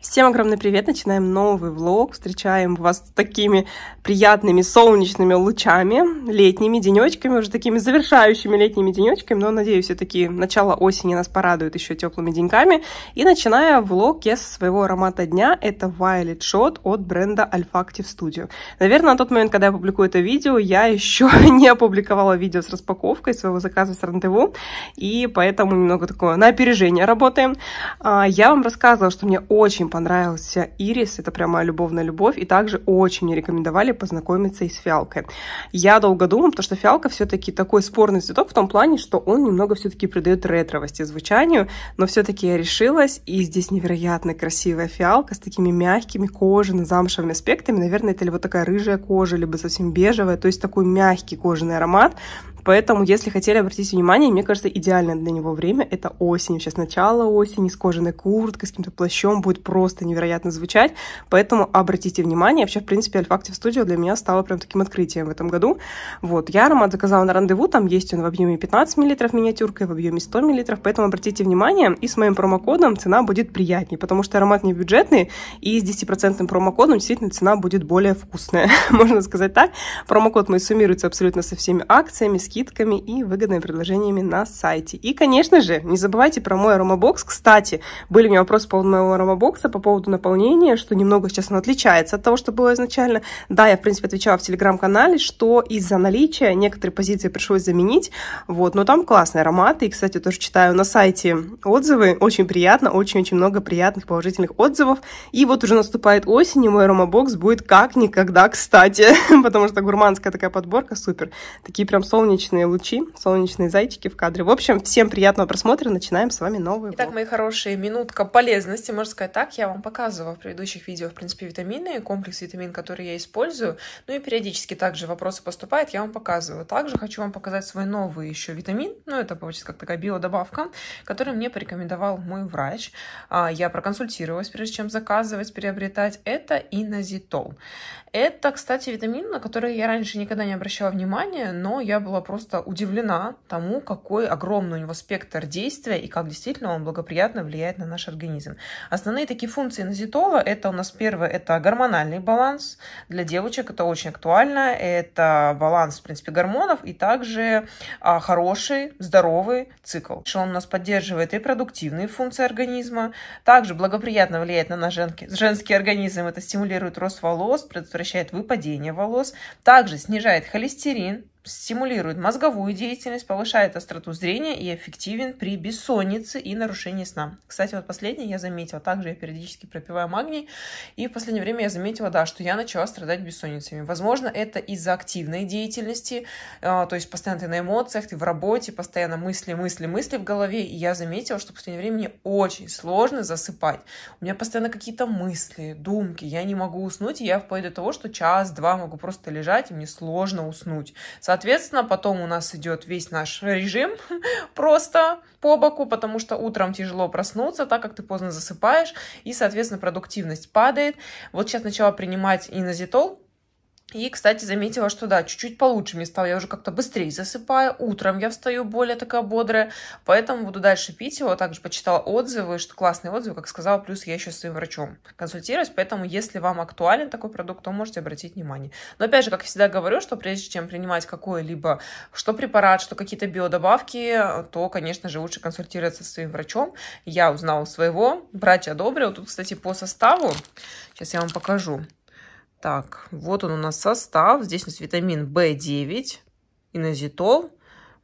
Всем огромный привет! Начинаем новый влог. Встречаем вас с такими приятными солнечными лучами, летними денечками, уже такими завершающими летними денечками, но, надеюсь, все-таки начало осени нас порадует еще теплыми деньками. И начиная влог я со своего аромата дня, это Violet Shot от бренда Alfactive Studio. Наверное, на тот момент, когда я публикую это видео, я еще не опубликовала видео с распаковкой своего заказа с рандеву, и поэтому немного такое на опережение работаем. А, я вам рассказывала, что мне очень очень понравился ирис, это прям моя любовная любовь, и также очень мне рекомендовали познакомиться и с фиалкой. Я долго думала, потому что фиалка все-таки такой спорный цветок в том плане, что он немного все-таки придает ретровости звучанию, но все-таки я решилась, и здесь невероятно красивая фиалка с такими мягкими кожано-замшевыми аспектами, наверное, это либо такая рыжая кожа, либо совсем бежевая, то есть такой мягкий кожаный аромат, Поэтому, если хотели обратить внимание, мне кажется, идеальное для него время — это осень. Сейчас начало осени, с кожаной курткой, с каким-то плащом будет просто невероятно звучать. Поэтому обратите внимание. Вообще, в принципе, альфактив Studio для меня стало прям таким открытием в этом году. Вот, я аромат заказала на рандеву, там есть он в объеме 15 мл миниатюрка и в объеме 100 мл, поэтому обратите внимание, и с моим промокодом цена будет приятнее, потому что аромат не бюджетный, и с 10% промокодом действительно цена будет более вкусная, можно сказать так. Промокод мой суммируется абсолютно со всеми акциями, скидками, скидками и выгодными предложениями на сайте. И, конечно же, не забывайте про мой аромабокс. Кстати, были у меня вопросы по поводу моего аромабокса, по поводу наполнения, что немного сейчас он отличается от того, что было изначально. Да, я, в принципе, отвечала в телеграм-канале, что из-за наличия некоторые позиции пришлось заменить, вот, но там классные ароматы, и, кстати, тоже читаю на сайте отзывы, очень приятно, очень-очень много приятных положительных отзывов, и вот уже наступает осень, и мой аромабокс будет как никогда кстати, потому что гурманская такая подборка, супер, такие прям солнечные солнечные лучи, солнечные зайчики в кадре. В общем, всем приятного просмотра. Начинаем с вами новый Итак, мои хорошие, минутка полезности, можно сказать так. Я вам показывала в предыдущих видео, в принципе, витамины, комплекс витамин, который я использую. Ну и периодически также вопросы поступают, я вам показываю. Также хочу вам показать свой новый еще витамин. Ну, это получится как такая биодобавка, которую мне порекомендовал мой врач. А, я проконсультировалась, прежде чем заказывать, приобретать. Это инозитол. Это, кстати, витамин, на который я раньше никогда не обращала внимания, но я была просто просто удивлена тому, какой огромный у него спектр действия и как действительно он благоприятно влияет на наш организм. Основные такие функции назитола – это у нас первое – это гормональный баланс. Для девочек это очень актуально. Это баланс, в принципе, гормонов и также а, хороший, здоровый цикл. Он у нас поддерживает репродуктивные функции организма, также благоприятно влияет на наш женский, женский организм. Это стимулирует рост волос, предотвращает выпадение волос, также снижает холестерин, стимулирует мозговую деятельность, повышает остроту зрения и эффективен при бессоннице и нарушении сна. Кстати, вот последнее я заметила, также я периодически пропиваю магний, и в последнее время я заметила, да, что я начала страдать бессонницами. Возможно, это из-за активной деятельности, э, то есть постоянно ты на эмоциях, ты в работе, постоянно мысли, мысли, мысли в голове, и я заметила, что в последнее время мне очень сложно засыпать. У меня постоянно какие-то мысли, думки, я не могу уснуть, и я вплоть до того, что час-два могу просто лежать, и мне сложно уснуть. Соответственно, потом у нас идет весь наш режим просто по боку, потому что утром тяжело проснуться, так как ты поздно засыпаешь, и, соответственно, продуктивность падает. Вот сейчас начала принимать инозитол, и, кстати, заметила, что да, чуть-чуть получше мне стало. Я уже как-то быстрее засыпаю. Утром я встаю более такая бодрая. Поэтому буду дальше пить его. Также почитала отзывы, что классные отзывы, как сказала. Плюс я еще с своим врачом консультируюсь. Поэтому, если вам актуален такой продукт, то можете обратить внимание. Но, опять же, как я всегда говорю, что прежде чем принимать какое либо что препарат, что какие-то биодобавки, то, конечно же, лучше консультироваться со своим врачом. Я узнала своего. Врач одобрил. Тут, кстати, по составу. Сейчас я вам покажу. Так, вот он у нас состав. Здесь у нас витамин В9, инозитол,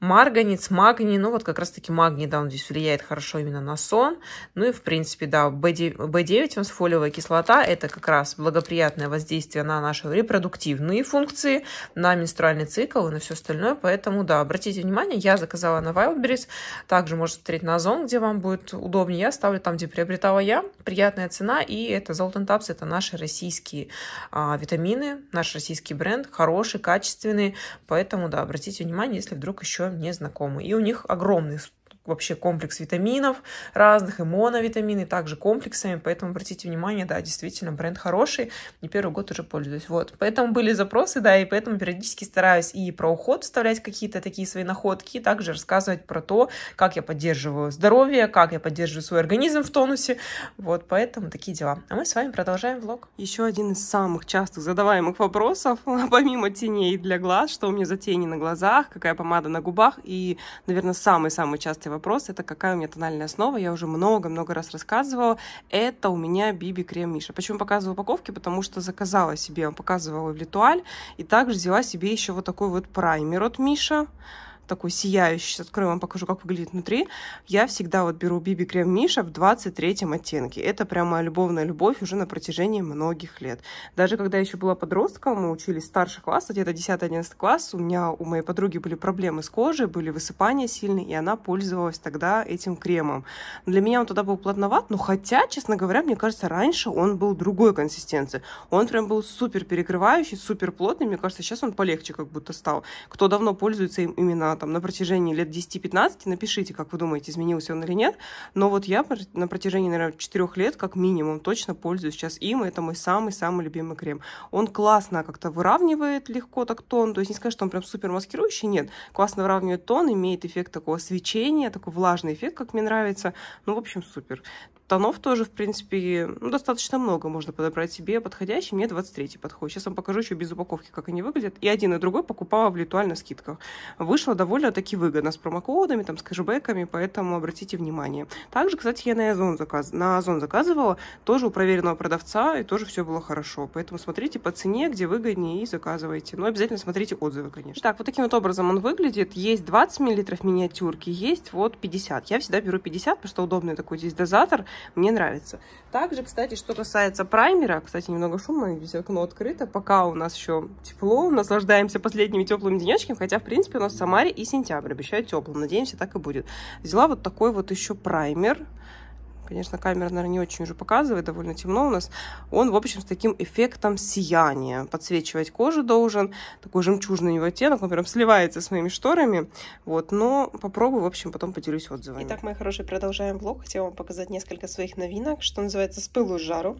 марганец, магний, ну вот как раз-таки магний, да, он здесь влияет хорошо именно на сон, ну и в принципе, да, B9, у нас фолиевая кислота, это как раз благоприятное воздействие на наши репродуктивные функции, на менструальный цикл и на все остальное, поэтому, да, обратите внимание, я заказала на Wildberries, также можете смотреть на Озон, где вам будет удобнее, я ставлю там, где приобретала я, приятная цена, и это Золотен Taps, это наши российские а, витамины, наш российский бренд, хороший, качественный, поэтому, да, обратите внимание, если вдруг еще нам И у них огромный вообще комплекс витаминов разных и моновитамины, также комплексами, поэтому обратите внимание, да, действительно, бренд хороший, не первый год уже пользуюсь, вот. Поэтому были запросы, да, и поэтому периодически стараюсь и про уход вставлять какие-то такие свои находки, и также рассказывать про то, как я поддерживаю здоровье, как я поддерживаю свой организм в тонусе, вот, поэтому такие дела. А мы с вами продолжаем влог. Еще один из самых частых задаваемых вопросов, помимо теней для глаз, что у меня за тени на глазах, какая помада на губах, и, наверное, самый-самый частый вопрос, это какая у меня тональная основа. Я уже много-много раз рассказывала. Это у меня Биби Крем Миша. Почему показываю упаковки? Потому что заказала себе, показывала в Литуаль. И также взяла себе еще вот такой вот праймер от Миша такой сияющий. Сейчас открою, вам покажу, как выглядит внутри. Я всегда вот беру Биби Крем Миша в 23 оттенке. Это прямо любовная любовь уже на протяжении многих лет. Даже когда я еще была подростком, мы учились старших класс, где-то 10-11 класс, у меня у моей подруги были проблемы с кожей, были высыпания сильные, и она пользовалась тогда этим кремом. Для меня он тогда был плотноват, но хотя, честно говоря, мне кажется, раньше он был другой консистенции. Он прям был супер перекрывающий, супер плотный, мне кажется, сейчас он полегче как будто стал. Кто давно пользуется им именно там на протяжении лет 10-15, напишите, как вы думаете, изменился он или нет, но вот я на протяжении, наверное, 4 лет как минимум точно пользуюсь сейчас им, и это мой самый-самый любимый крем. Он классно как-то выравнивает легко так тон, то есть не сказать, что он прям супер маскирующий, нет, классно выравнивает тон, имеет эффект такого свечения, такой влажный эффект, как мне нравится, ну, в общем, супер. Тонов тоже, в принципе, ну, достаточно много можно подобрать себе подходящий. Мне 23 подходит. Сейчас вам покажу еще без упаковки, как они выглядят. И один, и другой покупала в виртуальных скидках. Вышло довольно-таки выгодно с промокодами, там, с кэшбэками, поэтому обратите внимание. Также, кстати, я на Озон, заказ... на Озон заказывала, тоже у проверенного продавца, и тоже все было хорошо. Поэтому смотрите по цене, где выгоднее, и заказывайте. Но ну, обязательно смотрите отзывы, конечно. Так, вот таким вот образом он выглядит. Есть 20 мл миниатюрки, есть вот 50. Я всегда беру 50, потому что удобный такой здесь дозатор. Мне нравится. Также, кстати, что касается праймера, кстати, немного шума, здесь окно открыто, пока у нас еще тепло, наслаждаемся последними теплыми денечками, хотя, в принципе, у нас в Самаре и сентябрь обещают тепло, надеемся, так и будет. Взяла вот такой вот еще праймер, Конечно, камера, наверное, не очень уже показывает, довольно темно у нас. Он, в общем, с таким эффектом сияния. Подсвечивать кожу должен. Такой жемчужный у него оттенок. Он прям сливается с моими шторами. Вот, но попробую, в общем, потом поделюсь отзывами. Итак, мои хорошие, продолжаем влог. Хотела вам показать несколько своих новинок. Что называется, с пылу с жару.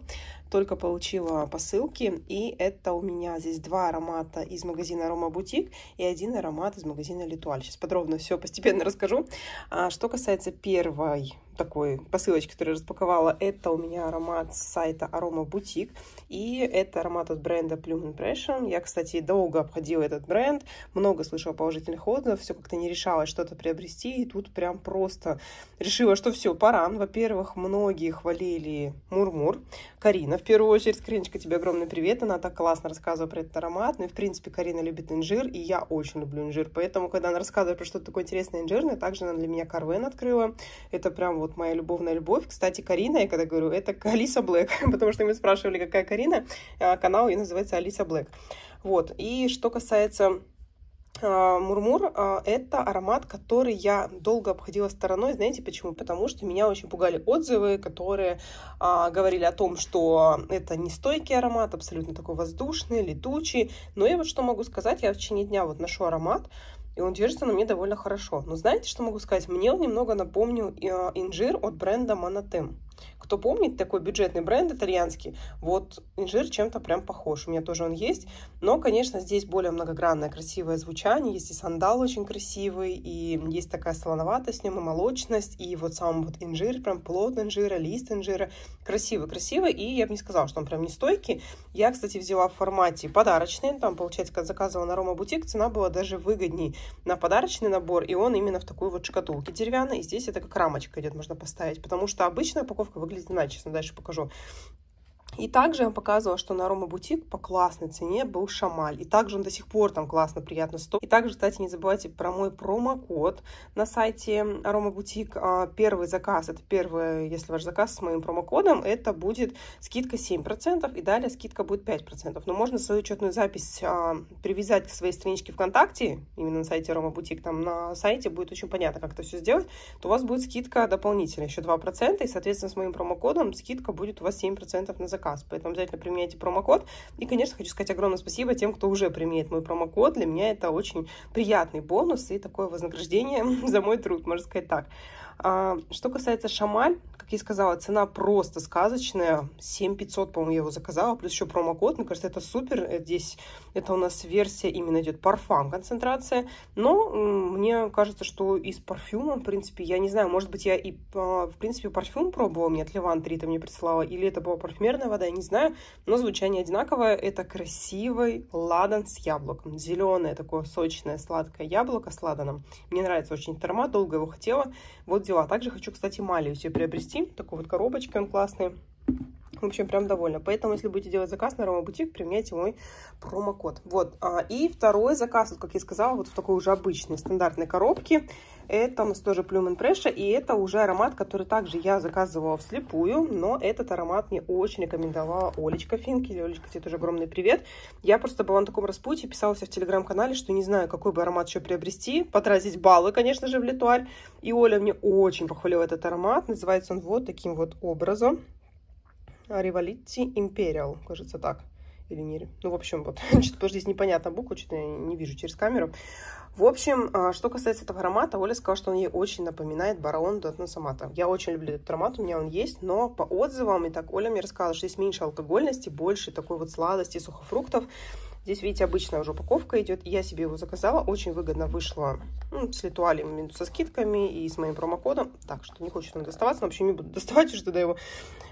Только получила посылки. И это у меня здесь два аромата из магазина Рома Бутик и один аромат из магазина Литуаль. Сейчас подробно все постепенно расскажу. А, что касается первой такой посылочки, которую я распаковала. Это у меня аромат с сайта Aroma Boutique. И это аромат от бренда Plume Impression. Я, кстати, долго обходила этот бренд, много слышала положительных отзывов, все как-то не решалась что-то приобрести. И тут прям просто решила, что все, пора. Ну, во-первых, многие хвалили Мурмур. Карина, в первую очередь, Кариночка, тебе огромный привет. Она так классно рассказывала про этот аромат. Ну и, в принципе, Карина любит инжир, и я очень люблю инжир. Поэтому, когда она рассказывает про что-то такое интересное инжирное, также она для меня Карвен открыла. Это прям вот моя любовная любовь. Кстати, Карина, я когда говорю, это Алиса Блэк, потому что мы спрашивали, какая Карина, а, канал ее называется Алиса Блэк. Вот, и что касается а, Мурмур -мур, а, – это аромат, который я долго обходила стороной. Знаете почему? Потому что меня очень пугали отзывы, которые а, говорили о том, что это не стойкий аромат, абсолютно такой воздушный, летучий. Но я вот что могу сказать, я в течение дня вот ношу аромат, и он держится на мне довольно хорошо. Но знаете, что могу сказать? Мне он немного напомнил э, инжир от бренда Monotem. Кто помнит, такой бюджетный бренд итальянский, вот инжир чем-то прям похож. У меня тоже он есть. Но, конечно, здесь более многогранное красивое звучание. Есть и сандал очень красивый, и есть такая солоноватость с ним, и молочность, и вот сам вот инжир, прям плод инжира, лист инжира. Красивый-красивый, и я бы не сказала, что он прям не стойкий. Я, кстати, взяла в формате подарочный, там, получается, когда заказывала на Рома Бутик, цена была даже выгодней на подарочный набор, и он именно в такой вот шкатулке деревянной, и здесь это как рамочка идет, можно поставить, потому что обычно упаковка упаковка выглядит иначе. Дальше покажу. И также я показывала, что на Рома Бутик по классной цене был шамаль. И также он до сих пор там классно, приятно стоит. И также, кстати, не забывайте про мой промокод на сайте Рома Бутик. А, первый заказ, это первый, если ваш заказ с моим промокодом, это будет скидка 7%, и далее скидка будет 5%. Но можно свою учетную запись а, привязать к своей страничке ВКонтакте, именно на сайте Рома Бутик, там на сайте будет очень понятно, как это все сделать, то у вас будет скидка дополнительная, еще 2%, и, соответственно, с моим промокодом скидка будет у вас 7% на заказ заказ. Поэтому обязательно применяйте промокод. И, конечно, хочу сказать огромное спасибо тем, кто уже применяет мой промокод. Для меня это очень приятный бонус и такое вознаграждение за мой труд, можно сказать так. А, что касается Шамаль, как я и сказала, цена просто сказочная. 7500, по-моему, я его заказала, плюс еще промокод. Мне кажется, это супер. Э, здесь это у нас версия именно идет парфам концентрация. Но мне кажется, что из парфюма, в принципе, я не знаю, может быть, я и, а, в принципе, парфюм пробовала, мне от Левантри это мне прислала, или это была парфюмерная вода, я не знаю. Но звучание одинаковое. Это красивый ладан с яблоком. Зеленое такое сочное сладкое яблоко с ладаном. Мне нравится очень аромат, долго его хотела. Вот Дела. Также хочу, кстати, малию себе приобрести. Такой вот коробочкой, он классный. В общем, прям довольна. Поэтому, если будете делать заказ на Рома Бутик, применяйте мой промокод. Вот. А, и второй заказ, вот, как я сказала, вот в такой уже обычной стандартной коробке. Это у нас тоже Plume Pressure, и это уже аромат, который также я заказывала вслепую, но этот аромат мне очень рекомендовала Олечка Финкель. Олечка, тебе тоже огромный привет. Я просто была на таком распутье, писалась в телеграм-канале, что не знаю, какой бы аромат еще приобрести, потратить баллы, конечно же, в Литуаль. И Оля мне очень похвалила этот аромат, называется он вот таким вот образом. Революции э, Империал, кажется так. Или не... Ну, в общем, вот, что-то потому здесь непонятно букву, что-то я не вижу через камеру. В общем, э, что касается этого аромата, Оля сказала, что он ей очень напоминает Бараон Дуэтно Самата. Я очень люблю этот аромат, у меня он есть, но по отзывам, и так Оля мне рассказала, что есть меньше алкогольности, больше такой вот сладости, сухофруктов. Здесь, видите, обычная уже упаковка идет. Я себе его заказала. Очень выгодно вышло ну, с ритуалем, ну, со скидками и с моим промокодом. Так что не хочет он доставаться. Но вообще не буду доставать уже тогда его.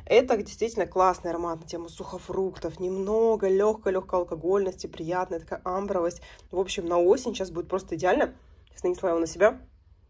Это действительно классный аромат на тему сухофруктов. Немного легкой, легкой алкогольности, приятная такая амбровость. В общем, на осень сейчас будет просто идеально. Сейчас нанесла его на себя.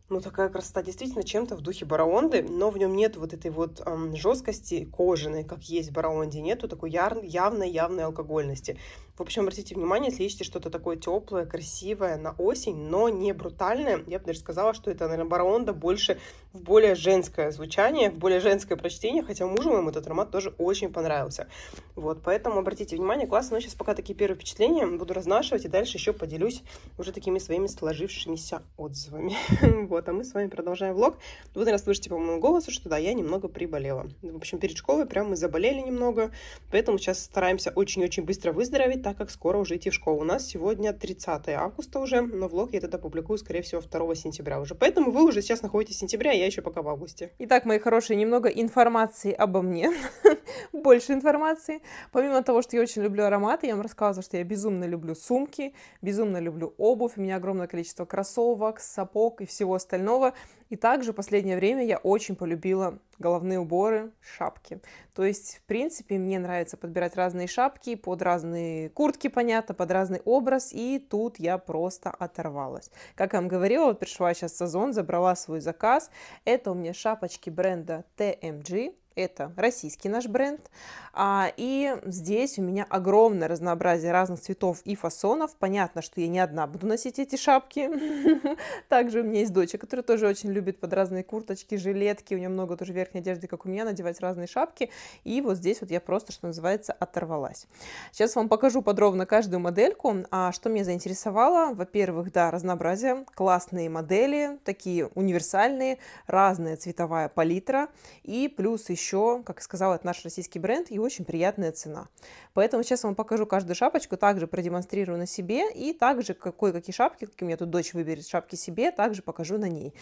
Ну, такая красота действительно чем-то в духе бараонды, но в нем нет вот этой вот эм, жесткости кожаной, как есть в бараонде, нету такой яр- явной-явной алкогольности. В общем, обратите внимание, если ищете что-то такое теплое, красивое на осень, но не брутальное, я бы даже сказала, что это, наверное, баронда больше в более женское звучание, в более женское прочтение, хотя мужу моему этот аромат тоже очень понравился. Вот, поэтому обратите внимание, классно, но сейчас пока такие первые впечатления, буду разнашивать и дальше еще поделюсь уже такими своими сложившимися отзывами. Вот, а мы с вами продолжаем влог. Вы, наверное, слышите по моему голосу, что да, я немного приболела. В общем, перед школой прям мы заболели немного, поэтому сейчас стараемся очень-очень быстро выздороветь, так как скоро уже идти в школу. У нас сегодня 30 августа уже, но влог я тогда публикую, скорее всего, 2 сентября уже. Поэтому вы уже сейчас находитесь в сентябре, а я еще пока в августе. Итак, мои хорошие, немного информации обо мне. Больше информации. Помимо того, что я очень люблю ароматы, я вам рассказывала, что я безумно люблю сумки, безумно люблю обувь, у меня огромное количество кроссовок, сапог и всего остального. И также в последнее время я очень полюбила головные уборы, шапки. То есть, в принципе, мне нравится подбирать разные шапки под разные куртки, понятно, под разный образ. И тут я просто оторвалась. Как я вам говорила, вот пришла сейчас сезон, забрала свой заказ. Это у меня шапочки бренда TMG это российский наш бренд. А, и здесь у меня огромное разнообразие разных цветов и фасонов. Понятно, что я не одна буду носить эти шапки. Также у меня есть дочь, которая тоже очень любит под разные курточки, жилетки. У нее много тоже верхней одежды, как у меня, надевать разные шапки. И вот здесь вот я просто, что называется, оторвалась. Сейчас вам покажу подробно каждую модельку. А что меня заинтересовало? Во-первых, да, разнообразие. Классные модели, такие универсальные, разная цветовая палитра. И плюс еще еще, как я сказала, это наш российский бренд и очень приятная цена. Поэтому сейчас я вам покажу каждую шапочку, также продемонстрирую на себе и также какой какие шапки, какие у меня тут дочь выберет шапки себе, также покажу на ней.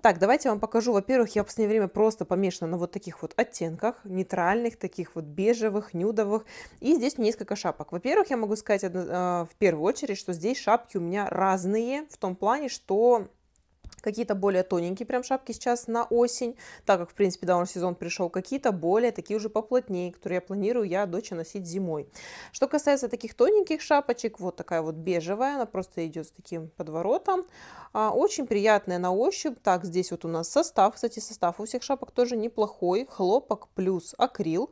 Так, давайте я вам покажу, во-первых, я в последнее время просто помешана на вот таких вот оттенках, нейтральных, таких вот бежевых, нюдовых. И здесь у меня несколько шапок. Во-первых, я могу сказать а, в первую очередь, что здесь шапки у меня разные в том плане, что какие-то более тоненькие прям шапки сейчас на осень, так как, в принципе, даун сезон пришел, какие-то более такие уже поплотнее, которые я планирую я доче носить зимой. Что касается таких тоненьких шапочек, вот такая вот бежевая, она просто идет с таким подворотом, а, очень приятная на ощупь, так, здесь вот у нас состав, кстати, состав у всех шапок тоже неплохой, хлопок плюс акрил,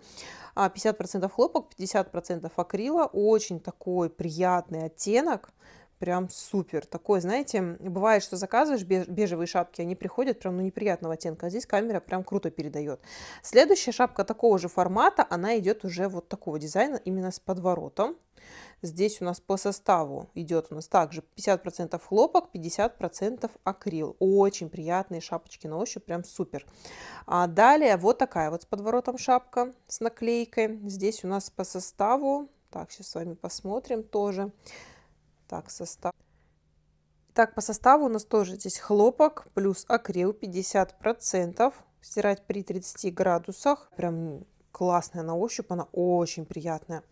50% а, хлопок, 50% акрила, очень такой приятный оттенок, прям супер. Такой, знаете, бывает, что заказываешь бежевые шапки, они приходят прям ну, неприятного оттенка, а здесь камера прям круто передает. Следующая шапка такого же формата, она идет уже вот такого дизайна, именно с подворотом. Здесь у нас по составу идет у нас также 50% хлопок, 50% акрил. Очень приятные шапочки на ощупь, прям супер. А далее вот такая вот с подворотом шапка с наклейкой. Здесь у нас по составу, так, сейчас с вами посмотрим тоже. Тоже так, состав. Итак, по составу у нас тоже здесь хлопок плюс акрил 50%. Стирать при 30 градусах. Прям классная на ощупь, она очень приятная.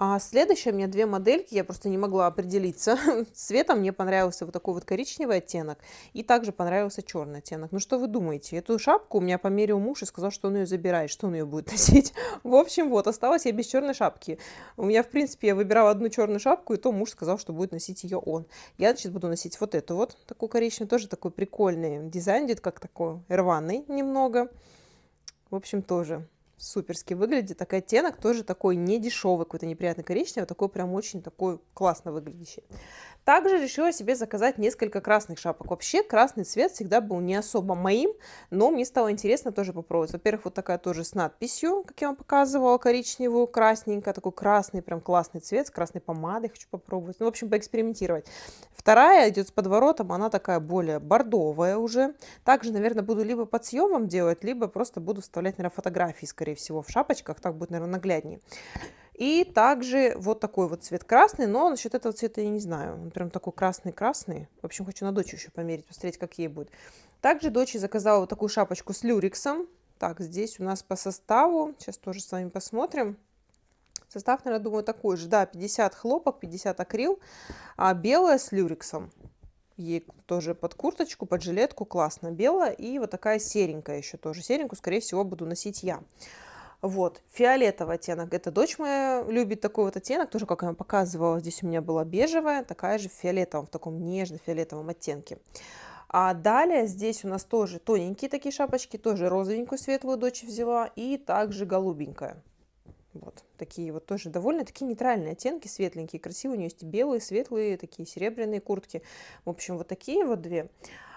А следующая у меня две модельки, я просто не могла определиться. Цветом мне понравился вот такой вот коричневый оттенок, и также понравился черный оттенок. Ну что вы думаете, эту шапку у меня померил муж и сказал, что он ее забирает, что он ее будет носить. В общем, вот, осталась я без черной шапки. У меня, в принципе, я выбирала одну черную шапку, и то муж сказал, что будет носить ее он. Я, значит, буду носить вот эту вот, такую коричневую, тоже такой прикольный дизайн, идет как такой рваный немного. В общем, тоже суперски выглядит. такой оттенок тоже такой не дешевый, какой-то неприятный коричневый, а такой прям очень такой классно выглядящий. Также решила себе заказать несколько красных шапок. Вообще красный цвет всегда был не особо моим, но мне стало интересно тоже попробовать. Во-первых, вот такая тоже с надписью, как я вам показывала, коричневую, красненькая, такой красный, прям классный цвет, с красной помадой хочу попробовать. Ну, в общем, поэкспериментировать. Вторая идет с подворотом, она такая более бордовая уже. Также, наверное, буду либо под съемом делать, либо просто буду вставлять, наверное, фотографии, скорее скорее всего, в шапочках, так будет, наверное, нагляднее. И также вот такой вот цвет красный, но насчет этого цвета я не знаю. Он прям такой красный-красный. В общем, хочу на дочь еще померить, посмотреть, как ей будет. Также дочь заказала вот такую шапочку с люриксом. Так, здесь у нас по составу, сейчас тоже с вами посмотрим. Состав, наверное, думаю, такой же. Да, 50 хлопок, 50 акрил, а белая с люриксом ей тоже под курточку, под жилетку, классно, белая, и вот такая серенькая еще тоже, серенькую, скорее всего, буду носить я. Вот, фиолетовый оттенок, это дочь моя любит такой вот оттенок, тоже, как я вам показывала, здесь у меня была бежевая, такая же в фиолетовом, в таком нежно-фиолетовом оттенке. А далее здесь у нас тоже тоненькие такие шапочки, тоже розовенькую светлую дочь взяла и также голубенькая. Вот такие вот тоже довольно такие нейтральные оттенки, светленькие, красивые. У нее есть и белые, светлые, такие серебряные куртки. В общем, вот такие вот две.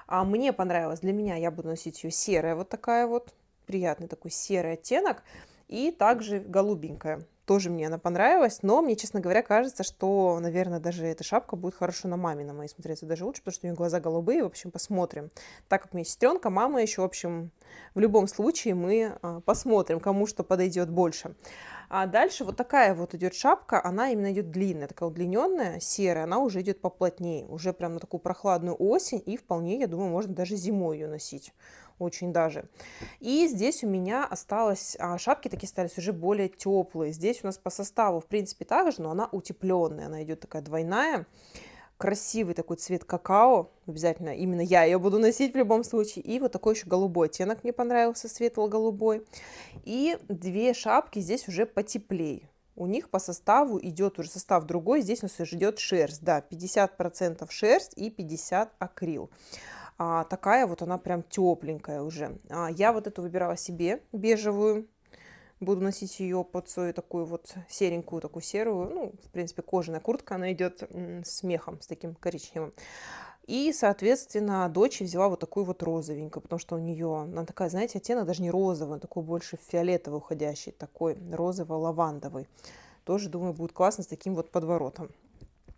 А мне понравилось для меня я буду носить ее серая, вот такая вот, приятный такой серый оттенок. И также голубенькая, тоже мне она понравилась, но мне, честно говоря, кажется, что, наверное, даже эта шапка будет хорошо на маме, на моей смотреться даже лучше, потому что у нее глаза голубые, в общем, посмотрим. Так как у меня сестренка, мама еще, в общем, в любом случае мы а, посмотрим, кому что подойдет больше. А дальше вот такая вот идет шапка, она именно идет длинная, такая удлиненная, серая, она уже идет поплотнее, уже прям на такую прохладную осень, и вполне, я думаю, можно даже зимой ее носить очень даже. И здесь у меня осталось, а, шапки такие стали уже более теплые. Здесь у нас по составу, в принципе, также но она утепленная, она идет такая двойная красивый такой цвет какао, обязательно именно я ее буду носить в любом случае, и вот такой еще голубой оттенок мне понравился, светло-голубой, и две шапки здесь уже потеплее, у них по составу идет уже состав другой, здесь у нас идет шерсть, да, 50% шерсть и 50% акрил. А, такая вот она прям тепленькая уже. А, я вот эту выбирала себе, бежевую, Буду носить ее под свою такую вот серенькую, такую серую. Ну, в принципе, кожаная куртка, она идет с мехом, с таким коричневым. И, соответственно, дочь взяла вот такую вот розовенькую, потому что у нее, она такая, знаете, оттенок даже не розовый, он такой больше фиолетовый уходящий, такой розово-лавандовый. Тоже, думаю, будет классно с таким вот подворотом.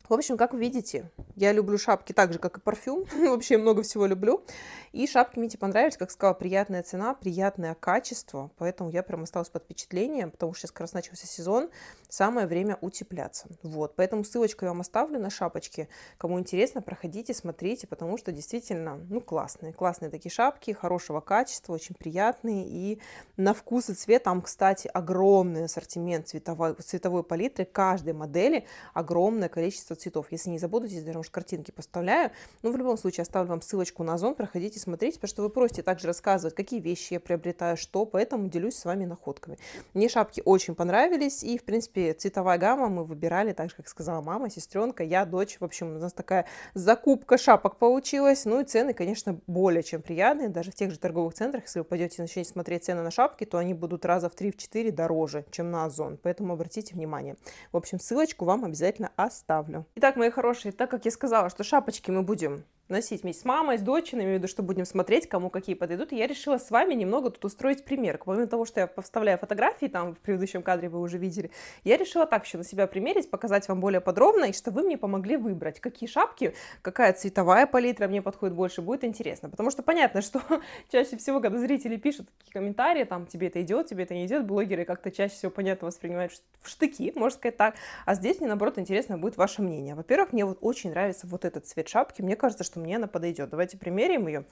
В общем, как вы видите, я люблю шапки так же, как и парфюм. Вообще много всего люблю. И шапки мне понравились, типа, как сказала, приятная цена, приятное качество. Поэтому я прям осталась под впечатлением, потому что сейчас как раз начался сезон, самое время утепляться. Вот, поэтому ссылочку я вам оставлю на шапочки. Кому интересно, проходите, смотрите, потому что действительно, ну, классные. Классные такие шапки, хорошего качества, очень приятные. И на вкус и цвет там, кстати, огромный ассортимент цветовой, цветовой палитры каждой модели, огромное количество количество цветов. Если не забудете, я уж картинки поставляю. Но ну, в любом случае оставлю вам ссылочку на Озон, проходите, смотрите, потому что вы просите также рассказывать, какие вещи я приобретаю, что, поэтому делюсь с вами находками. Мне шапки очень понравились, и, в принципе, цветовая гамма мы выбирали, так же, как сказала мама, сестренка, я, дочь. В общем, у нас такая закупка шапок получилась. Ну и цены, конечно, более чем приятные. Даже в тех же торговых центрах, если вы пойдете начнете смотреть цены на шапки, то они будут раза в 3-4 дороже, чем на Озон. Поэтому обратите внимание. В общем, ссылочку вам обязательно оставлю. Итак, мои хорошие, так как я сказала, что шапочки мы будем носить вместе с мамой, с дочерью, имею в виду, что будем смотреть, кому какие подойдут. И я решила с вами немного тут устроить пример. Помимо того, что я повставляю фотографии, там в предыдущем кадре вы уже видели, я решила так еще на себя примерить, показать вам более подробно, и что вы мне помогли выбрать, какие шапки, какая цветовая палитра мне подходит больше, будет интересно. Потому что понятно, что чаще всего, когда зрители пишут такие комментарии, там, тебе это идет, тебе это не идет, блогеры как-то чаще всего, понятно, воспринимают в штыки, можно сказать так. А здесь мне, наоборот, интересно будет ваше мнение. Во-первых, мне вот очень нравится вот этот цвет шапки. Мне кажется, что что мне она подойдет. Давайте примерим ее.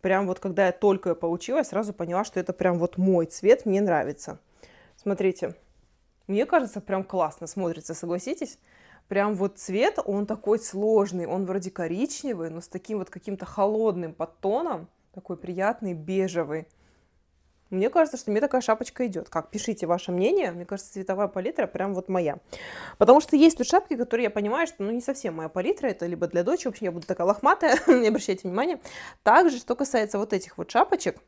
Прям вот когда я только ее получила, я сразу поняла, что это прям вот мой цвет, мне нравится. Смотрите, мне кажется, прям классно смотрится, согласитесь? Прям вот цвет, он такой сложный, он вроде коричневый, но с таким вот каким-то холодным подтоном, такой приятный, бежевый. Мне кажется, что мне такая шапочка идет. Как? Пишите ваше мнение. Мне кажется, цветовая палитра прям вот моя. Потому что есть тут шапки, которые я понимаю, что ну, не совсем моя палитра. Это либо для дочи. Вообще я буду такая лохматая. не обращайте внимания. Также, что касается вот этих вот шапочек.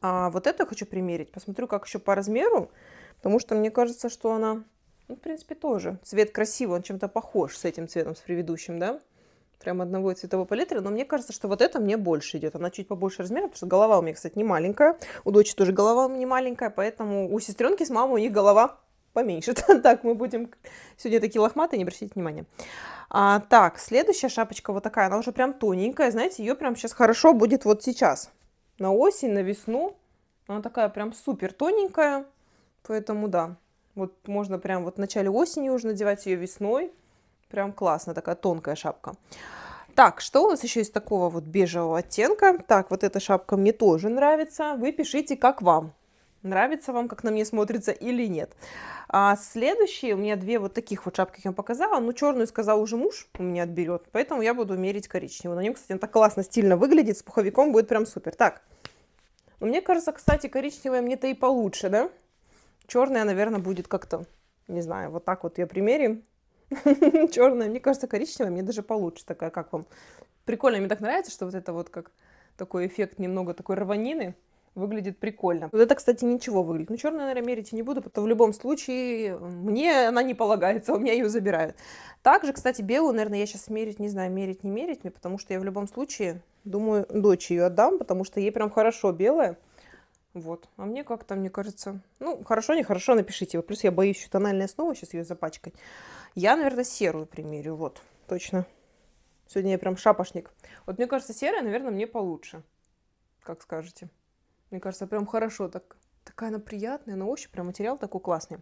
А вот эту я хочу примерить. Посмотрю, как еще по размеру. Потому что мне кажется, что она... Ну, в принципе, тоже. Цвет красивый, он чем-то похож с этим цветом, с предыдущим, да? прям одного цветовой палитры, но мне кажется, что вот это мне больше идет. Она чуть побольше размера, потому что голова у меня, кстати, не маленькая. У дочери тоже голова не маленькая, поэтому у сестренки с мамой у них голова поменьше. так, мы будем сегодня такие лохматые, не обращайте внимания. А, так, следующая шапочка вот такая, она уже прям тоненькая, знаете, ее прям сейчас хорошо будет вот сейчас, на осень, на весну. Она такая прям супер тоненькая, поэтому да, вот можно прям вот в начале осени уже надевать ее весной. Прям классно, такая тонкая шапка. Так, что у нас еще есть такого вот бежевого оттенка? Так, вот эта шапка мне тоже нравится. Вы пишите, как вам. Нравится вам, как на мне смотрится или нет. А следующие у меня две вот таких вот шапки, я вам показала. Ну, черную сказал уже муж у меня отберет, поэтому я буду мерить коричневую. На нем, кстати, она так классно, стильно выглядит, с пуховиком будет прям супер. Так, ну, мне кажется, кстати, коричневая мне-то и получше, да? Черная, наверное, будет как-то, не знаю, вот так вот я примерим. черная, мне кажется, коричневая, мне даже получше такая, как вам. Прикольно, мне так нравится, что вот это вот как такой эффект немного такой рванины выглядит прикольно. Вот это, кстати, ничего выглядит. Ну, черную, наверное, мерить не буду, потому в любом случае мне она не полагается, у меня ее забирают. Также, кстати, белую, наверное, я сейчас мерить, не знаю, мерить, не мерить мне, потому что я в любом случае, думаю, дочь ее отдам, потому что ей прям хорошо белая. Вот. А мне как-то, мне кажется, ну, хорошо, нехорошо, напишите. плюс я боюсь еще тональной основы, сейчас ее запачкать. Я, наверное, серую примерю, вот, точно. Сегодня я прям шапошник. Вот мне кажется, серая, наверное, мне получше. Как скажете. Мне кажется, прям хорошо так. Такая она приятная на ощупь, прям материал такой классный.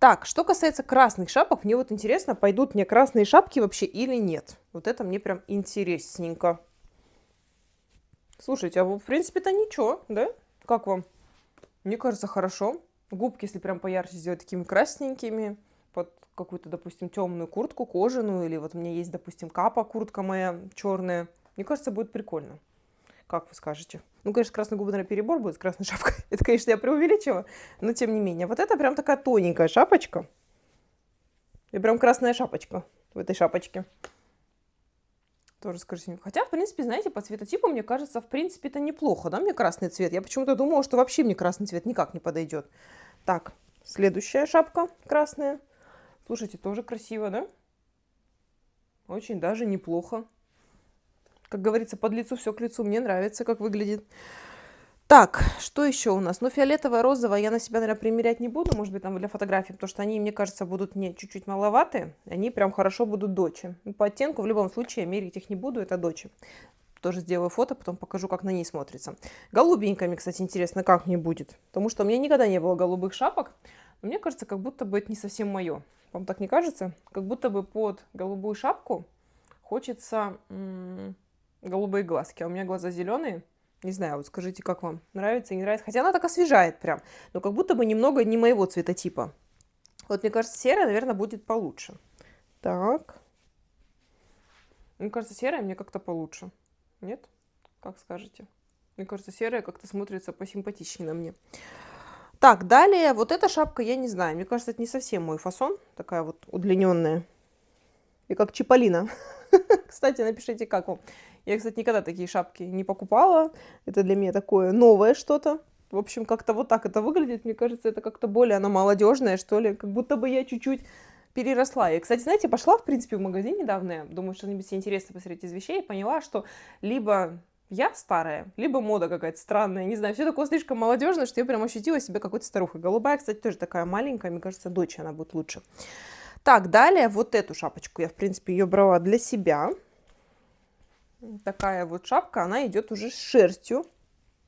Так, что касается красных шапок, мне вот интересно, пойдут мне красные шапки вообще или нет. Вот это мне прям интересненько. Слушайте, а в принципе-то ничего, да? Как вам? Мне кажется, хорошо. Губки, если прям поярче сделать такими красненькими, под какую-то, допустим, темную куртку, кожаную, или вот у меня есть, допустим, капа, куртка моя черная. Мне кажется, будет прикольно. Как вы скажете? Ну, конечно, красный губы, наверное, перебор будет с красной шапкой. Это, конечно, я преувеличиваю, но тем не менее. Вот это прям такая тоненькая шапочка. И прям красная шапочка в этой шапочке. Тоже скажите мне. Хотя, в принципе, знаете, по цветотипу, мне кажется, в принципе, это неплохо, да, мне красный цвет. Я почему-то думала, что вообще мне красный цвет никак не подойдет. Так, следующая шапка красная. Слушайте, тоже красиво, да? Очень даже неплохо. Как говорится, под лицо все к лицу. Мне нравится, как выглядит. Так, что еще у нас? Ну, фиолетовая, розовая я на себя, наверное, примерять не буду, может быть, там для фотографий, потому что они, мне кажется, будут мне чуть-чуть маловаты. Они прям хорошо будут дочи. Ну, по оттенку в любом случае я мерить их не буду, это дочи. Тоже сделаю фото, потом покажу, как на ней смотрится. Голубенькими, кстати, интересно, как мне будет. Потому что у меня никогда не было голубых шапок. Но мне кажется, как будто бы это не совсем мое. Вам так не кажется? Как будто бы под голубую шапку хочется м -м, голубые глазки. А у меня глаза зеленые. Не знаю, вот скажите, как вам нравится, не нравится. Хотя она так освежает прям, но как будто бы немного не моего цветотипа. Вот мне кажется, серая, наверное, будет получше. Так. Мне кажется, серая мне как-то получше. Нет? Как скажете? Мне кажется, серая как-то смотрится посимпатичнее на мне. Так, далее, вот эта шапка, я не знаю, мне кажется, это не совсем мой фасон, такая вот удлиненная. И как Чиполлино. Кстати, напишите, как вам. Я, кстати, никогда такие шапки не покупала. Это для меня такое новое что-то. В общем, как-то вот так это выглядит. Мне кажется, это как-то более она молодежная, что ли. Как будто бы я чуть-чуть переросла. Я, кстати, знаете, пошла, в принципе, в магазин недавно. Я думаю, что-нибудь себе интересно посмотреть из вещей. И поняла, что либо я старая, либо мода какая-то странная, не знаю, все такое слишком молодежное, что я прям ощутила себя какой-то старухой. Голубая, кстати, тоже такая маленькая, мне кажется, дочь она будет лучше. Так, далее вот эту шапочку я, в принципе, ее брала для себя. Такая вот шапка, она идет уже с шерстью.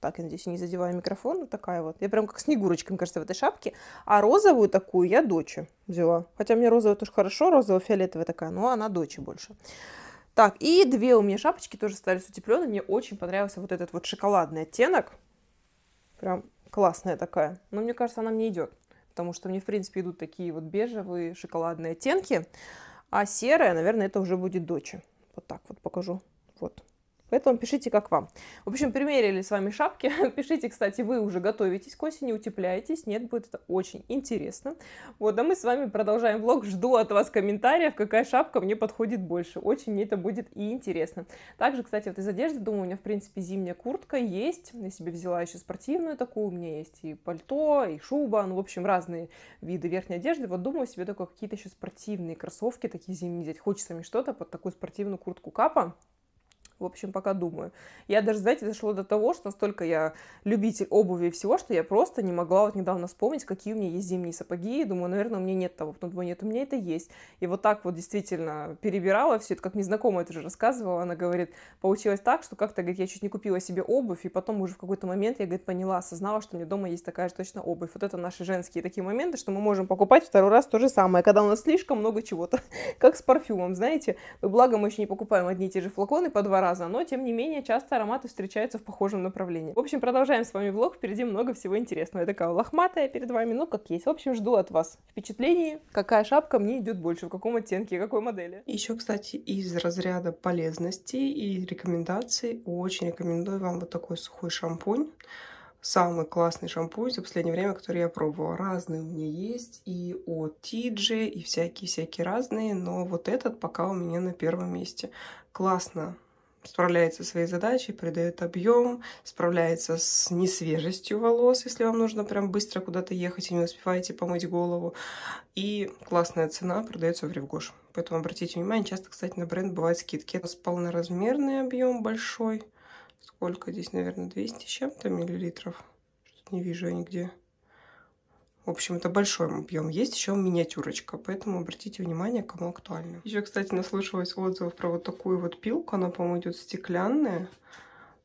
Так, я надеюсь, не задеваю микрофон. Вот такая вот. Я прям как снегурочка, мне кажется, в этой шапке. А розовую такую я дочи взяла. Хотя мне розовая тоже хорошо, розово-фиолетовая такая, но она дочи больше. Так, и две у меня шапочки тоже стали утепленные. Мне очень понравился вот этот вот шоколадный оттенок. Прям классная такая. Но мне кажется, она мне идет. Потому что мне, в принципе, идут такие вот бежевые шоколадные оттенки. А серая, наверное, это уже будет дочи. Вот так вот покажу. Вот. Поэтому пишите, как вам. В общем, примерили с вами шапки. Пишите, кстати, вы уже готовитесь к осени, утепляетесь. Нет, будет это очень интересно. Вот, а мы с вами продолжаем влог. Жду от вас комментариев, какая шапка мне подходит больше. Очень мне это будет и интересно. Также, кстати, вот из одежды, думаю, у меня, в принципе, зимняя куртка есть. Я себе взяла еще спортивную такую. У меня есть и пальто, и шуба. Ну, в общем, разные виды верхней одежды. Вот думаю себе только какие-то еще спортивные кроссовки такие зимние взять. Хочется мне что-то под такую спортивную куртку капа. В общем, пока думаю. Я даже, знаете, дошло до того, что настолько я любитель обуви и всего, что я просто не могла вот недавно вспомнить, какие у меня есть зимние сапоги. И думаю, наверное, у меня нет того. Потом думаю, нет, у меня это есть. И вот так вот действительно перебирала все это, как мне знакомая это же рассказывала. Она говорит, получилось так, что как-то, говорит, я чуть не купила себе обувь, и потом уже в какой-то момент я, говорит, поняла, осознала, что у меня дома есть такая же точно обувь. Вот это наши женские такие моменты, что мы можем покупать второй раз то же самое, когда у нас слишком много чего-то. Как с парфюмом, знаете. благо мы еще не покупаем одни и те же флаконы по два раза, разнообразно, но тем не менее часто ароматы встречаются в похожем направлении. В общем, продолжаем с вами влог, впереди много всего интересного. Я такая лохматая перед вами, ну как есть. В общем, жду от вас впечатлений, какая шапка мне идет больше, в каком оттенке, какой модели. Еще, кстати, из разряда полезностей и рекомендаций очень рекомендую вам вот такой сухой шампунь самый классный шампунь за последнее время, который я пробовала. Разные у меня есть, и от Тиджи, и всякие-всякие разные, но вот этот пока у меня на первом месте. Классно справляется со своей задачей, придает объем, справляется с несвежестью волос, если вам нужно прям быстро куда-то ехать и не успеваете помыть голову. И классная цена продается в Ревгош. Поэтому обратите внимание, часто, кстати, на бренд бывают скидки. это нас полноразмерный объем большой. Сколько здесь, наверное, 200 чем-то миллилитров. Что-то не вижу я нигде. В общем, это большой объем. Есть еще миниатюрочка, поэтому обратите внимание, кому актуально. Еще, кстати, наслышалась отзывов про вот такую вот пилку. Она, по-моему, идет стеклянная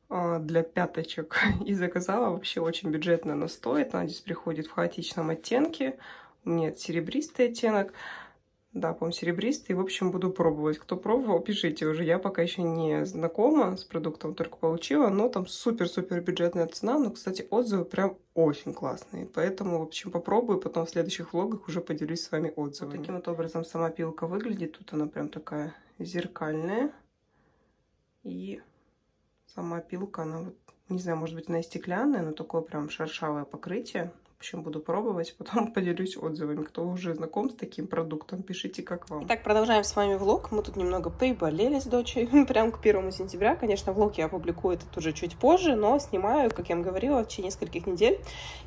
а, для пяточек. И заказала вообще очень бюджетно она стоит. Она здесь приходит в хаотичном оттенке. У меня серебристый оттенок. Да, по-моему, серебристый. В общем, буду пробовать. Кто пробовал, пишите уже. Я пока еще не знакома с продуктом, только получила. Но там супер-супер бюджетная цена. Но, ну, кстати, отзывы прям очень классные. Поэтому, в общем, попробую. Потом в следующих влогах уже поделюсь с вами отзывами. Вот таким вот образом сама пилка выглядит. Тут она прям такая зеркальная. И сама пилка, она вот, не знаю, может быть, она и стеклянная, но такое прям шершавое покрытие. В общем, буду пробовать, потом поделюсь отзывами. Кто уже знаком с таким продуктом, пишите, как вам. Итак, продолжаем с вами влог. Мы тут немного приболели с дочей. Прям к первому сентября. Конечно, влог я опубликую этот уже чуть позже, но снимаю, как я вам говорила, в течение нескольких недель.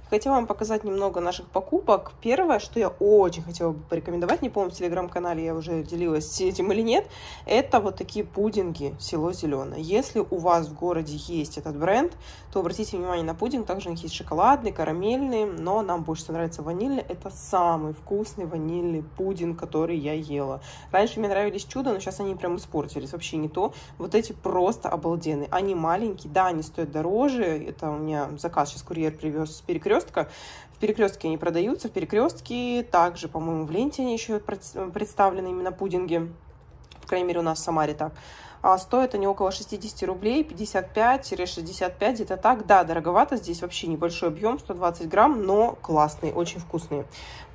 Хотела вам показать немного наших покупок. Первое, что я очень хотела бы порекомендовать, не помню, в телеграм-канале я уже делилась этим или нет, это вот такие пудинги «Село Зеленое». Если у вас в городе есть этот бренд, то обратите внимание на пудинг. Также у них есть шоколадный, карамельный, но нам больше нравится ванильный. Это самый вкусный ванильный пудинг, который я ела. Раньше мне нравились чудо, но сейчас они прям испортились. Вообще не то. Вот эти просто обалденные. Они маленькие, да, они стоят дороже. Это у меня заказ сейчас курьер привез с перекрестка. В перекрестке они продаются, в перекрестке также, по-моему, в ленте они еще представлены именно пудинги. По крайней мере, у нас в Самаре так. А стоят они около 60 рублей, 55-65, где-то так. Да, дороговато, здесь вообще небольшой объем, 120 грамм, но классные, очень вкусные.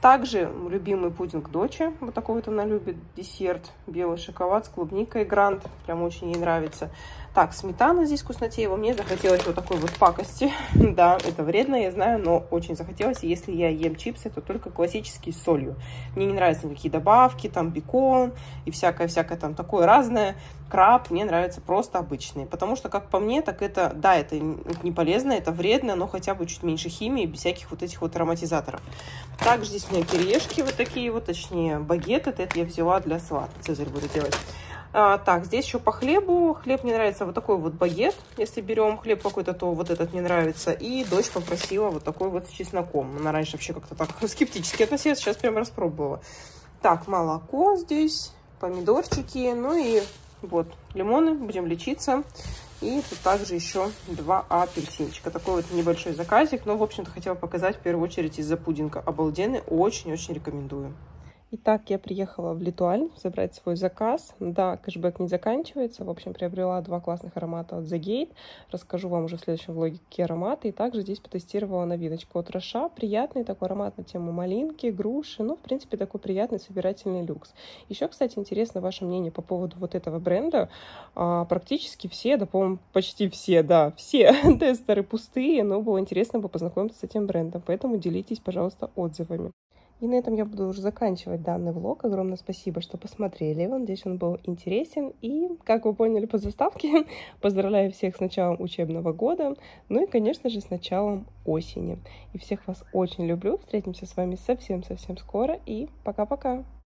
Также любимый пудинг дочи, вот такой вот она любит, десерт, белый шоколад с клубникой, грант, прям очень ей нравится. Так, сметана здесь вкуснотеева. Мне захотелось вот такой вот пакости. да, это вредно, я знаю, но очень захотелось. Если я ем чипсы, то только классические с солью. Мне не нравятся никакие добавки, там бекон и всякое-всякое там такое разное. Краб мне нравится просто обычный, Потому что, как по мне, так это, да, это не полезно, это вредно, но хотя бы чуть меньше химии, без всяких вот этих вот ароматизаторов. Также здесь у меня кирешки вот такие вот, точнее багеты. Это я взяла для салата. Цезарь буду делать. А, так, здесь еще по хлебу. Хлеб мне нравится вот такой вот багет. Если берем хлеб какой-то, то вот этот не нравится. И дочь попросила вот такой вот с чесноком. Она раньше вообще как-то так скептически относилась, сейчас прям распробовала. Так, молоко здесь, помидорчики, ну и вот лимоны, будем лечиться. И тут также еще два апельсинчика. Такой вот небольшой заказик, но, ну, в общем-то, хотела показать в первую очередь из-за пудинга. Обалденный, очень-очень рекомендую. Итак, я приехала в Литуаль забрать свой заказ. Да, кэшбэк не заканчивается. В общем, приобрела два классных аромата от The Gate. Расскажу вам уже в следующем влоге, какие ароматы. И также здесь потестировала новиночку от Роша. Приятный такой аромат на тему малинки, груши. Ну, в принципе, такой приятный собирательный люкс. Еще, кстати, интересно ваше мнение по поводу вот этого бренда. А, практически все, да, по-моему, почти все, да, все тестеры пустые. Но было интересно бы познакомиться с этим брендом. Поэтому делитесь, пожалуйста, отзывами. И на этом я буду уже заканчивать данный влог. Огромное спасибо, что посмотрели его. Надеюсь, он был интересен. И, как вы поняли по заставке, поздравляю всех с началом учебного года. Ну и, конечно же, с началом осени. И всех вас очень люблю. Встретимся с вами совсем-совсем скоро. И пока-пока!